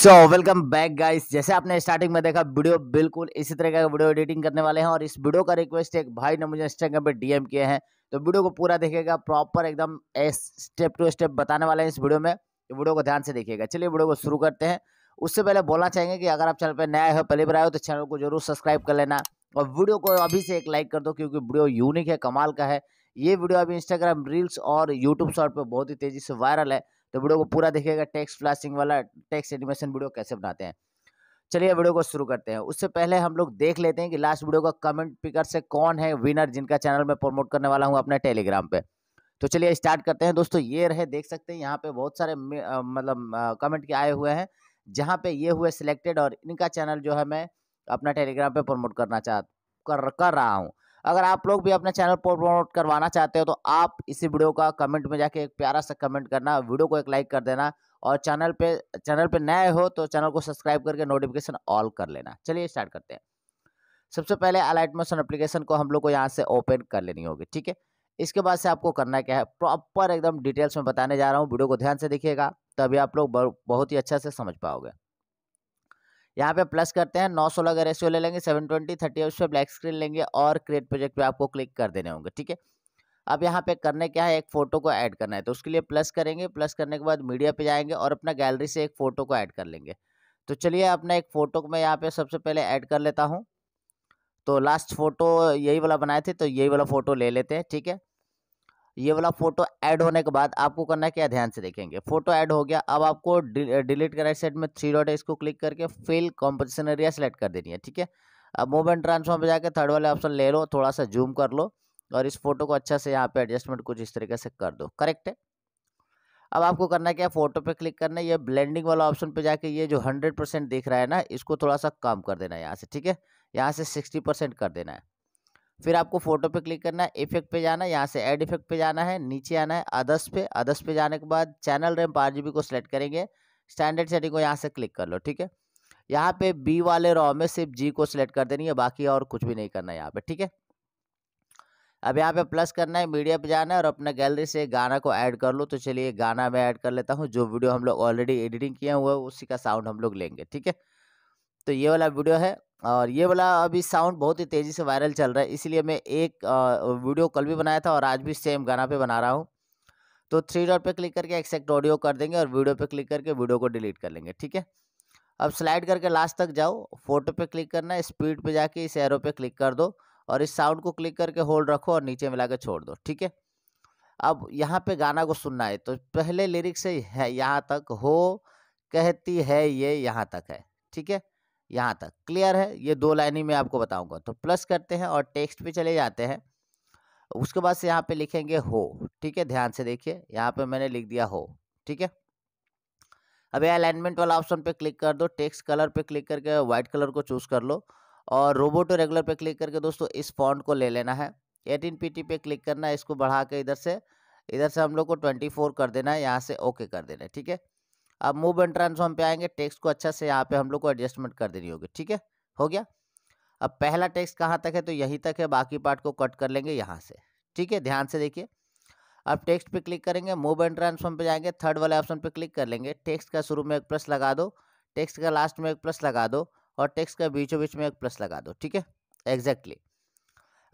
so welcome back guys जैसे आपने starting में देखा वीडियो बिल्कुल इसी तरह का वीडियो एडिटिंग करने वाले हैं और इस वीडियो का रिक्वेस्ट एक भाई ने मुझे इंस्टाग्राम पे डीएम किए हैं तो वीडियो को पूरा देखेगा प्रॉपर एकदम स्टेप टू स्टेप बताने वाले हैं इस वीडियो में तो वीडियो को ध्यान से देखिएगा चलिए वीडियो को शुरू करते हैं उससे पहले बोलना चाहेंगे कि अगर आप चैनल पर नया हो पहले बनाए आए हो तो चैनल को जरूर सब्सक्राइब कर लेना और वीडियो को अभी से एक लाइक कर दो क्योंकि वीडियो यूनिक है कमाल का है ये वीडियो अभी इंस्टाग्राम रील्स और यूट्यूब शॉर्ट पर बहुत ही तेज़ी से वायरल है तो वीडियो को पूरा देखिएगा टेक्स फ्लैशिंग वाला टेक्स एनिमेशन वीडियो कैसे बनाते हैं चलिए वीडियो को शुरू करते हैं उससे पहले हम लोग देख लेते हैं कि लास्ट वीडियो का कमेंट पिकर से कौन है विनर जिनका चैनल में प्रमोट करने वाला हूँ अपने टेलीग्राम पे तो चलिए स्टार्ट करते हैं दोस्तों ये रहे देख सकते हैं यहाँ पे बहुत सारे मतलब कमेंट के आए हुए हैं जहाँ पे ये हुए सिलेक्टेड और इनका चैनल जो है मैं अपना टेलीग्राम पे प्रमोट करना चाह कर कर रहा हूँ अगर आप लोग भी अपने चैनल पर प्रमोट करवाना चाहते हो तो आप इसी वीडियो का कमेंट में जाके एक प्यारा सा कमेंट करना वीडियो को एक लाइक कर देना और चैनल पे चैनल पे नए हो तो चैनल को सब्सक्राइब करके नोटिफिकेशन ऑल कर लेना चलिए स्टार्ट करते हैं सबसे पहले अलाइट मोशन अप्लीकेशन को हम लोग को यहाँ से ओपन कर लेनी होगी ठीक है इसके बाद से आपको करना क्या है प्रॉपर एकदम डिटेल्स में बताने जा रहा हूँ वीडियो को ध्यान से देखिएगा तभी आप लोग बहुत ही अच्छा से समझ पाओगे यहाँ पे प्लस करते हैं नौ सोलह का रेशियो ले लेंगे सेवन ट्वेंटी थर्टी उस पर ब्लैक स्क्रीन लेंगे और क्रिएट प्रोजेक्ट पे आपको क्लिक कर देने होंगे ठीक है अब यहाँ पे करने क्या है एक फ़ोटो को ऐड करना है तो उसके लिए प्लस करेंगे प्लस करने के बाद मीडिया पे जाएंगे और अपना गैलरी से एक फ़ोटो को ऐड कर लेंगे तो चलिए अपना एक फ़ोटो को मैं यहाँ पे सबसे पहले ऐड कर लेता हूँ तो लास्ट फ़ोटो यही वाला बनाए थे तो यही वाला फ़ोटो ले लेते हैं ठीक है ये वाला फोटो ऐड होने के बाद आपको करना है क्या ध्यान से देखेंगे फोटो ऐड हो गया अब आपको डिलीट कर राइट साइड में थ्री डॉट है इसको क्लिक करके फिल कॉम्पोजिशन एरिया सेलेक्ट कर देनी है ठीक है अब मूवमेंट ट्रांसफॉर्म पे जाकर थर्ड वाले ऑप्शन ले लो थोड़ा सा जूम कर लो और इस फोटो को अच्छा से यहाँ पे एडजस्टमेंट कुछ इस तरीके से कर दो करेक्ट है अब आपको करना क्या है फोटो पे क्लिक करना है ये ब्लेंडिंग वाला ऑप्शन पे जाके ये जो हंड्रेड परसेंट दिख रहा है ना इसको थोड़ा सा कम कर देना है यहाँ से ठीक है यहाँ से सिक्सटी परसेंट कर देना है फिर आपको फोटो पे क्लिक करना है इफेक्ट पे जाना है यहाँ से एड इफेक्ट पे जाना है नीचे आना है अदस पे अदस पे जाने के बाद चैनल रैम आर को सिलेक्ट करेंगे स्टैंडर्ड सेटिंग को यहाँ से क्लिक कर लो ठीक है यहाँ पे बी वाले रॉ में सिर्फ जी को सिलेक्ट कर देनी है बाकी और कुछ भी नहीं करना है यहाँ पे ठीक है अब यहाँ पे प्लस करना है मीडिया पे जाना है और अपना गैलरी से गाना को ऐड कर लो तो चलिए गाना मैं ऐड कर लेता हूँ जो वीडियो हम लोग ऑलरेडी एडिटिंग किया हुआ है उसी का साउंड हम लोग लेंगे ठीक है तो ये वाला वीडियो है और ये वाला अभी साउंड बहुत ही तेज़ी से वायरल चल रहा है इसलिए मैं एक वीडियो कल भी बनाया था और आज भी सेम गाना पे बना रहा हूँ तो थ्री डॉट पे क्लिक करके एक्सेक्ट ऑडियो कर देंगे और वीडियो पे क्लिक करके वीडियो को डिलीट कर लेंगे ठीक है अब स्लाइड करके लास्ट तक जाओ फोटो पे क्लिक करना है स्पीड पर जाके इस एरो पर क्लिक कर दो और इस साउंड को क्लिक करके होल्ड रखो और नीचे मिला के छोड़ दो ठीक है अब यहाँ पर गाना को सुनना है तो पहले लिरिक्स है यहाँ तक हो कहती है ये यहाँ तक है ठीक है यहाँ तक क्लियर है ये दो लाइन ही मैं आपको बताऊंगा तो प्लस करते हैं और टेक्स्ट पे चले जाते हैं उसके बाद से यहाँ पे लिखेंगे हो ठीक है ध्यान से देखिए यहाँ पे मैंने लिख दिया हो ठीक है अब यह अलाइनमेंट वाला ऑप्शन पे क्लिक कर दो टेक्स्ट कलर पे क्लिक करके व्हाइट कलर को चूज़ कर लो और रोबोटो रेगुलर पे क्लिक करके दोस्तों इस फॉन्ट को ले लेना है एटीन पी पे क्लिक करना है इसको बढ़ा के इधर से इधर से हम लोग को ट्वेंटी फोर कर देना है यहाँ से ओके कर देना है ठीक है अब मूव एंड ट्रांसफॉर्म पे आएंगे टेक्स्ट को अच्छा से यहाँ पे हम लोग को एडजस्टमेंट कर देनी होगी ठीक है हो गया अब पहला टेक्स्ट कहाँ तक है तो यहीं तक है बाकी पार्ट को कट कर लेंगे यहाँ से ठीक है ध्यान से देखिए अब टेक्स्ट पे क्लिक करेंगे मूव एंड ट्रांसफॉर्म पे जाएंगे थर्ड वाले ऑप्शन पे क्लिक कर लेंगे टेक्स्ट का शुरू में एक प्लस लगा दो टेक्स्ट का लास्ट में एक प्लस लगा दो और टेक्स्ट का बीचों बीच में एक प्लस लगा दो ठीक है एग्जैक्टली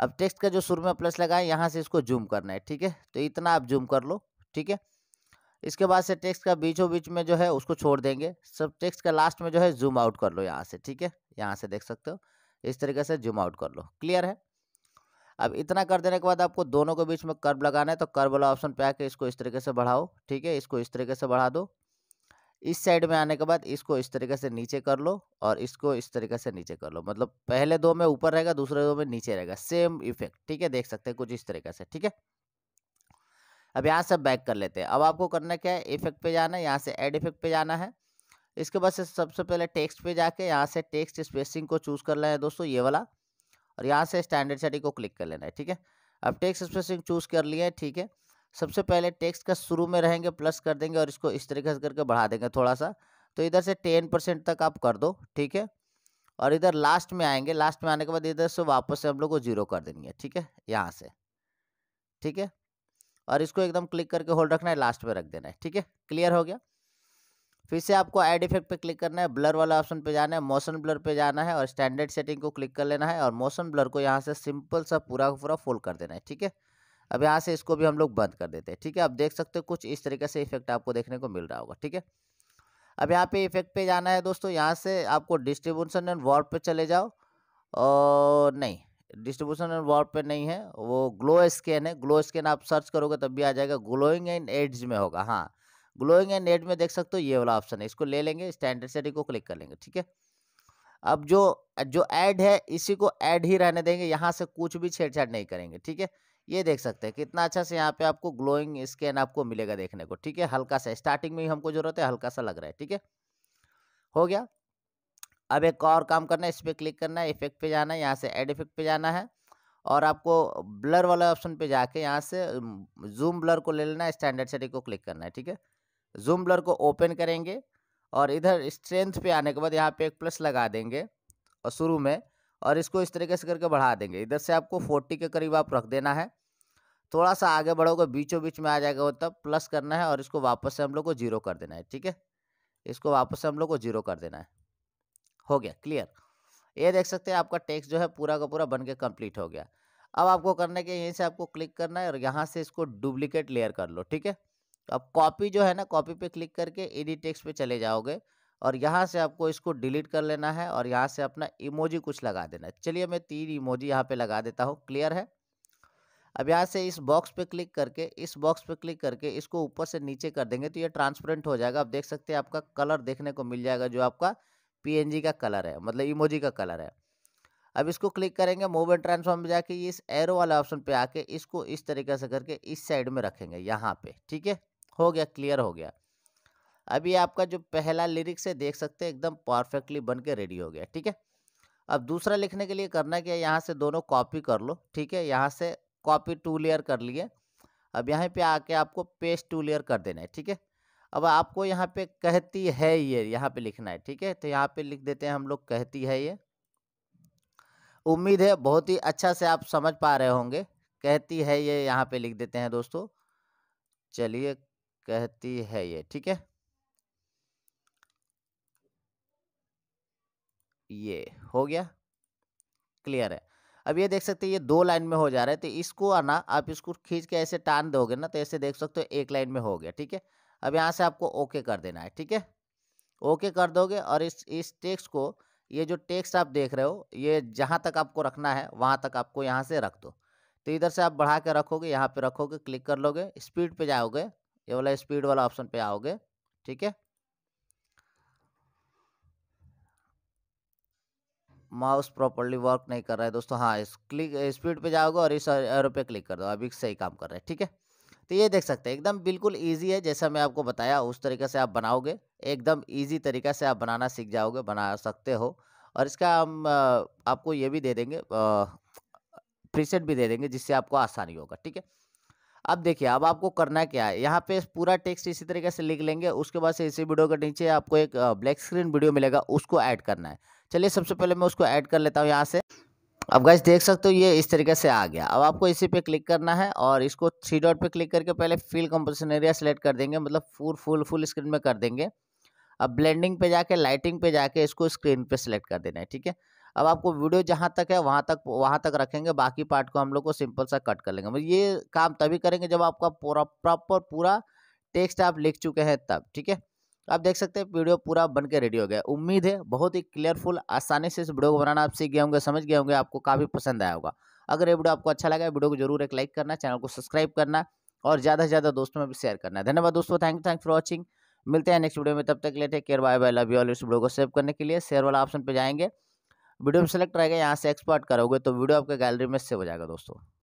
अब टेक्स्ट का जो शुरू में प्लस लगाए यहाँ से इसको जूम करना है ठीक है तो इतना आप जूम कर लो ठीक है इसके बाद से टेक्स्ट का बीचों बीच में जो है उसको छोड़ देंगे सब टेक्स्ट का लास्ट में जो है जूम आउट कर लो यहाँ से ठीक है यहाँ से देख सकते हो इस तरीके से जूम आउट कर लो क्लियर है अब इतना कर देने के बाद आपको दोनों के बीच में कर्व लगाना है तो कर्व वाला ऑप्शन पे आके इसको इस तरीके से बढ़ाओ ठीक है इसको इस तरीके से बढ़ा दो इस साइड में आने के बाद इसको इस तरीके से नीचे कर लो और इसको इस तरीके से नीचे कर लो मतलब पहले दो में ऊपर रहेगा दूसरे दो में नीचे रहेगा सेम इफेक्ट ठीक है देख सकते हैं कुछ इस तरीके से ठीक है अब यहाँ से बैक कर लेते हैं अब आपको करना क्या है इफेक्ट पे जाना है यहाँ से एड इफेक्ट पे जाना है इसके बाद से सबसे पहले टेक्स्ट पे जाके यहाँ से टेक्स्ट स्पेसिंग को चूज़ कर लेना है दोस्तों ये वाला और यहाँ से स्टैंडर्ड सेटिंग को क्लिक कर लेना है ठीक है अब टेक्स्ट स्पेसिंग चूज़ कर लिए ठीक है सबसे पहले टेक्स्ट का शुरू में रहेंगे प्लस कर देंगे और इसको इस तरीके से करके बढ़ा देंगे थोड़ा सा तो इधर से टेन परसेंट तक आप कर दो ठीक है और इधर लास्ट में आएंगे लास्ट में आने के बाद इधर से वापस से हम लोग को जीरो कर देंगे ठीक है यहाँ से ठीक है और इसको एकदम क्लिक करके होल्ड रखना है लास्ट में रख देना है ठीक है क्लियर हो गया फिर से आपको एड इफेक्ट पे क्लिक करना है ब्लर वाला ऑप्शन पे जाना है मोशन ब्लर पे जाना है और स्टैंडर्ड सेटिंग को क्लिक कर लेना है और मोशन ब्लर को यहाँ से सिंपल सा पूरा पूरा फोल्ड कर देना है ठीक है अब यहाँ से इसको भी हम लोग बंद कर देते हैं ठीक है आप देख सकते हो कुछ इस तरीके से इफेक्ट आपको देखने को मिल रहा होगा ठीक है अब यहाँ पे इफेक्ट पे जाना है दोस्तों यहाँ से आपको डिस्ट्रीब्यूशन एंड वॉर्ड पे चले जाओ और नहीं डिस्ट्रीब्यूशन एंड वॉर्प पे नहीं है वो ग्लो स्कैन है ग्लो स्कैन आप सर्च करोगे तब भी आ जाएगा ग्लोइंग एंड एड्स में होगा हाँ ग्लोइंग एंड एड में देख सकते हो ये वाला ऑप्शन है इसको ले लेंगे स्टैंडर्ड सेटिंग को क्लिक कर लेंगे ठीक है अब जो जो ऐड है इसी को ऐड ही रहने देंगे यहाँ से कुछ भी छेड़छाड़ नहीं करेंगे ठीक है ये देख सकते हैं कितना अच्छा से यहाँ पे आपको ग्लोइंग स्कैन आपको मिलेगा देखने को ठीक है हल्का सा स्टार्टिंग में ही हमको जरूरत है हल्का सा लग रहा है ठीक है हो गया अब एक और काम करना है इस पर क्लिक करना है इफेक्ट पे जाना है यहाँ से एड इफेक्ट पे जाना है और आपको ब्लर वाले ऑप्शन पे जाके यहाँ से जूम ब्लर को ले लेना है स्टैंडर्ड सेटिंग को क्लिक करना है ठीक है जूम ब्लर को ओपन करेंगे और इधर स्ट्रेंथ पे आने के बाद यहाँ पे एक प्लस लगा देंगे और शुरू में और इसको इस तरीके से करके बढ़ा देंगे इधर से आपको फोर्टी के करीब आप रख देना है थोड़ा सा आगे बढ़ोगे बीचों बीच में आ जाएगा वो तब प्लस करना है और इसको वापस से हम लोग को जीरो कर देना है ठीक है इसको वापस से हम लोग को जीरो कर देना है हो गया क्लियर ये देख सकते हैं आपका टेक्स्ट जो है पूरा का पूरा बन के कम्प्लीट हो गया अब आपको करने के यहीं से आपको क्लिक करना है और यहाँ से इसको डुप्लीकेट लेयर कर लो ठीक है तो अब कॉपी जो है ना कॉपी पे क्लिक करके एडिट टेक्स्ट पे चले जाओगे और यहाँ से आपको इसको डिलीट कर लेना है और यहाँ से अपना इमोजी कुछ लगा देना है चलिए मैं तीन इमोजी यहाँ पे लगा देता हूँ क्लियर है अब यहाँ से इस बॉक्स पे क्लिक करके इस बॉक्स पे क्लिक करके इसको ऊपर से नीचे कर देंगे तो ये ट्रांसपेरेंट हो जाएगा आप देख सकते हैं आपका कलर देखने को मिल जाएगा जो आपका पीएनजी का कलर है मतलब इमोजी का कलर है अब इसको क्लिक करेंगे मूव एंड ट्रांसफॉर्म में जाके इस एरो वाले ऑप्शन पे आके इसको इस तरीके से करके इस साइड में रखेंगे यहाँ पे ठीक है हो गया क्लियर हो गया अभी आपका जो पहला लिरिक्स है देख सकते हैं एकदम परफेक्टली बन के रेडी हो गया ठीक है अब दूसरा लिखने के लिए करना क्या यहाँ से दोनों कॉपी कर लो ठीक है यहाँ से कॉपी टू लेयर कर लिए अब यहाँ पे आके आपको पेस्ट टू लेयर कर देना है ठीक है अब आपको यहाँ पे कहती है ये यहाँ पे लिखना है ठीक है तो यहाँ पे लिख देते हैं हम लोग कहती है ये उम्मीद है बहुत ही अच्छा से आप समझ पा रहे होंगे कहती है ये यहाँ पे लिख देते हैं दोस्तों चलिए कहती है ये ठीक है ये हो गया क्लियर है अब ये देख सकते हैं ये दो लाइन में हो जा रहा है तो इसको आना आप इसको खींच के ऐसे टान दोगे ना तो ऐसे देख सकते हो एक लाइन में हो गया ठीक है अब यहाँ से आपको ओके कर देना है ठीक है ओके कर दोगे और इस इस टेक्स्ट को ये जो टेक्स्ट आप देख रहे हो ये जहाँ तक आपको रखना है वहाँ तक आपको यहाँ से रख दो तो इधर से आप बढ़ा के रखोगे यहाँ पे रखोगे क्लिक कर लोगे स्पीड पे जाओगे ये वाला स्पीड वाला ऑप्शन पे आओगे ठीक है माउस प्रॉपरली वर्क नहीं कर रहा है दोस्तों हाँ इस क्लिक स्पीड पे जाओगे और इस एरो पे क्लिक कर दो अभी सही काम कर रहे हैं ठीक है तो ये देख सकते हैं एकदम बिल्कुल ईजी है जैसा मैं आपको बताया उस तरीके से आप बनाओगे एकदम ईजी तरीका से आप बनाना सीख जाओगे बना सकते हो और इसका हम आपको ये भी दे देंगे प्रीसेट भी दे देंगे जिससे आपको आसानी होगा ठीक है अब देखिए अब आपको करना क्या है यहाँ पे पूरा टेक्स्ट इसी तरीके से लिख लेंगे उसके बाद से इसी वीडियो के नीचे आपको एक ब्लैक स्क्रीन वीडियो मिलेगा उसको ऐड करना है चलिए सबसे पहले मैं उसको ऐड कर लेता हूँ यहाँ से अब गैस देख सकते हो ये इस तरीके से आ गया अब आपको इसी पे क्लिक करना है और इसको थ्री डॉट पे क्लिक करके पहले फिल कंपोजिशन एरिया सेलेक्ट कर देंगे मतलब फुल फुल फुल स्क्रीन में कर देंगे अब ब्लेंडिंग पे जाके लाइटिंग पे जाके इसको स्क्रीन पे सेलेक्ट कर देना है ठीक है अब आपको वीडियो जहाँ तक है वहाँ तक वहाँ तक रखेंगे बाकी पार्ट को हम लोग को सिंपल सा कट कर लेंगे मतलब ये काम तभी करेंगे जब आपका पूरा प्रॉपर पूरा टेक्स्ट आप लिख चुके हैं तब ठीक है तो आप देख सकते हैं वीडियो पूरा बन के रेडी हो गया उम्मीद है बहुत ही क्लियरफुल आसानी से इस वीडियो को बनाना आप सीख गए होंगे समझ गए होंगे आपको काफ़ी पसंद आया होगा अगर ये वीडियो आपको अच्छा लगा वीडियो को जरूर एक लाइक करना चैनल को सब्सक्राइब करना और ज़्यादा से ज़्यादा दोस्तों में भी शेयर करना धन्यवाद दोस्तों thank you thank for watching मिलते हैं नेक्स्ट वीडियो में तब तक के लिए take care bye bye love you all इस वीडियो को सेव करने के लिए शेयर वाला ऑप्शन पर जाएंगे वीडियो में सेलेक्ट रहेगा यहाँ से एक्सपर्ट करोगे तो वीडियो आपके गैलरी में सेव हो जाएगा दोस्तों